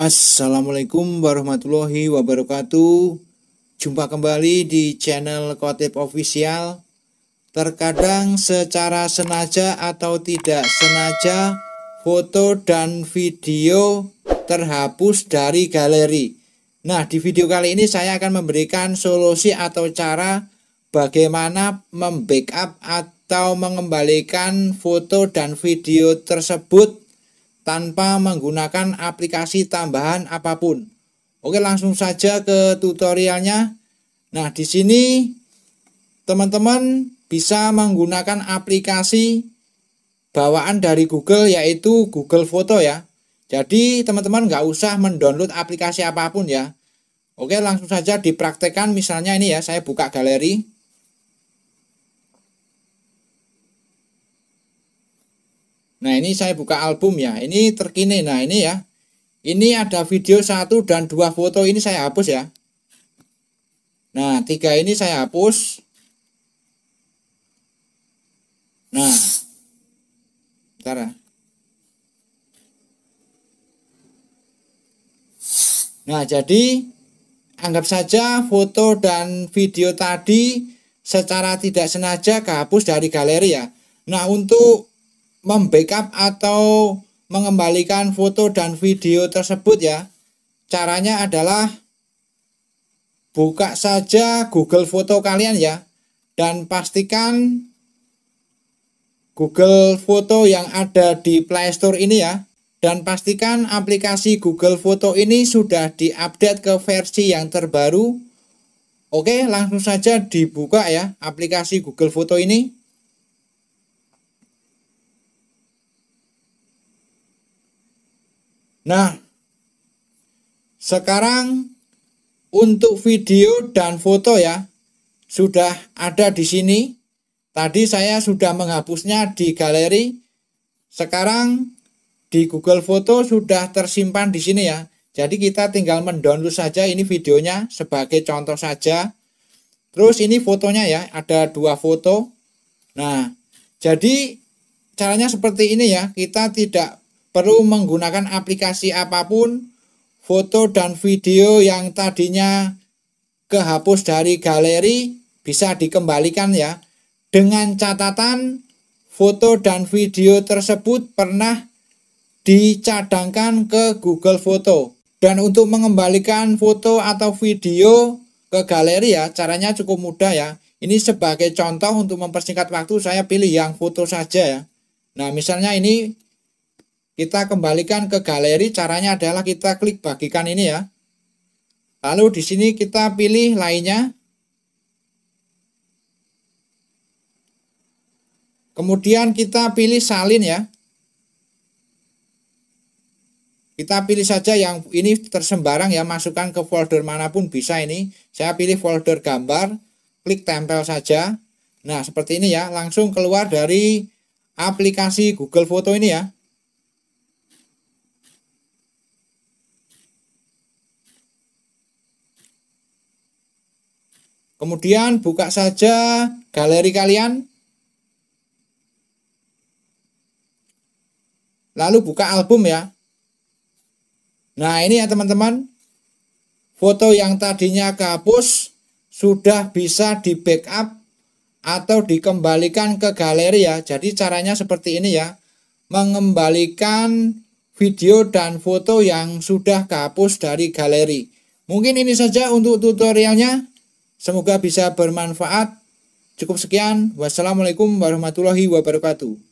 Assalamualaikum warahmatullahi wabarakatuh. Jumpa kembali di channel Kotip Official. Terkadang secara sengaja atau tidak sengaja, foto dan video terhapus dari galeri. Nah, di video kali ini saya akan memberikan solusi atau cara bagaimana membackup atau mengembalikan foto dan video tersebut tanpa menggunakan aplikasi tambahan apapun. Oke, langsung saja ke tutorialnya. Nah, di sini teman-teman bisa menggunakan aplikasi bawaan dari Google yaitu Google Foto ya. Jadi, teman-teman nggak usah mendownload aplikasi apapun ya. Oke, langsung saja dipraktekkan misalnya ini ya, saya buka galeri. Nah ini saya buka album ya, ini terkini. Nah ini ya, ini ada video satu dan dua foto ini saya hapus ya. Nah tiga ini saya hapus. Nah, bentar ya. Nah jadi anggap saja foto dan video tadi secara tidak sengaja kehapus dari galeri ya. Nah untuk membackup atau mengembalikan foto dan video tersebut ya. Caranya adalah buka saja Google Foto kalian ya dan pastikan Google Foto yang ada di Play Store ini ya dan pastikan aplikasi Google Foto ini sudah diupdate ke versi yang terbaru. Oke, langsung saja dibuka ya aplikasi Google Foto ini. Nah, sekarang untuk video dan foto ya sudah ada di sini. Tadi saya sudah menghapusnya di galeri. Sekarang di Google Foto sudah tersimpan di sini ya. Jadi kita tinggal mendownload saja ini videonya sebagai contoh saja. Terus ini fotonya ya, ada dua foto. Nah, jadi caranya seperti ini ya. Kita tidak perlu menggunakan aplikasi apapun, foto dan video yang tadinya kehapus dari galeri bisa dikembalikan ya. Dengan catatan foto dan video tersebut pernah dicadangkan ke Google Foto. Dan untuk mengembalikan foto atau video ke galeri ya, caranya cukup mudah ya. Ini sebagai contoh untuk mempersingkat waktu saya pilih yang foto saja ya. Nah, misalnya ini kita kembalikan ke galeri, caranya adalah kita klik bagikan ini ya. Lalu di sini kita pilih lainnya. Kemudian kita pilih salin ya. Kita pilih saja yang ini tersembarang ya, masukkan ke folder manapun bisa ini. Saya pilih folder gambar, klik tempel saja. Nah, seperti ini ya, langsung keluar dari aplikasi Google Foto ini ya. Kemudian buka saja galeri kalian. Lalu buka album ya. Nah ini ya teman-teman. Foto yang tadinya kehapus sudah bisa di backup atau dikembalikan ke galeri ya. Jadi caranya seperti ini ya. Mengembalikan video dan foto yang sudah kehapus dari galeri. Mungkin ini saja untuk tutorialnya. Semoga bisa bermanfaat. Cukup sekian. Wassalamualaikum warahmatullahi wabarakatuh.